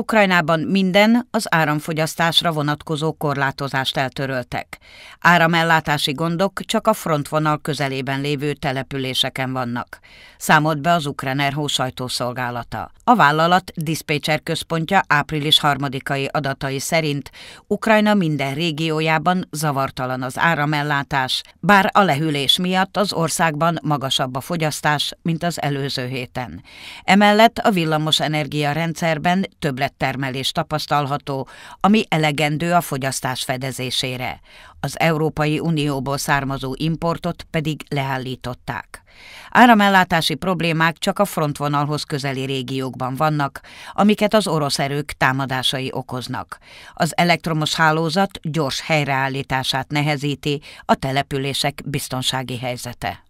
Ukrajnában minden az áramfogyasztásra vonatkozó korlátozást eltöröltek. Áramellátási gondok csak a frontvonal közelében lévő településeken vannak, számolt be az Ukrenerhó sajtószolgálata. A vállalat diszpécser központja április 3-ai adatai szerint Ukrajna minden régiójában zavartalan az áramellátás, bár a lehűlés miatt az országban magasabb a fogyasztás, mint az előző héten. Emellett a villamos energia rendszerben több többlettermelés tapasztalható, ami elegendő a fogyasztás fedezésére. Az Európai Unióból származó importot pedig leállították. Áramellátási problémák csak a frontvonalhoz közeli régiókban vannak, amiket az orosz erők támadásai okoznak. Az elektromos hálózat gyors helyreállítását nehezíti a települések biztonsági helyzete.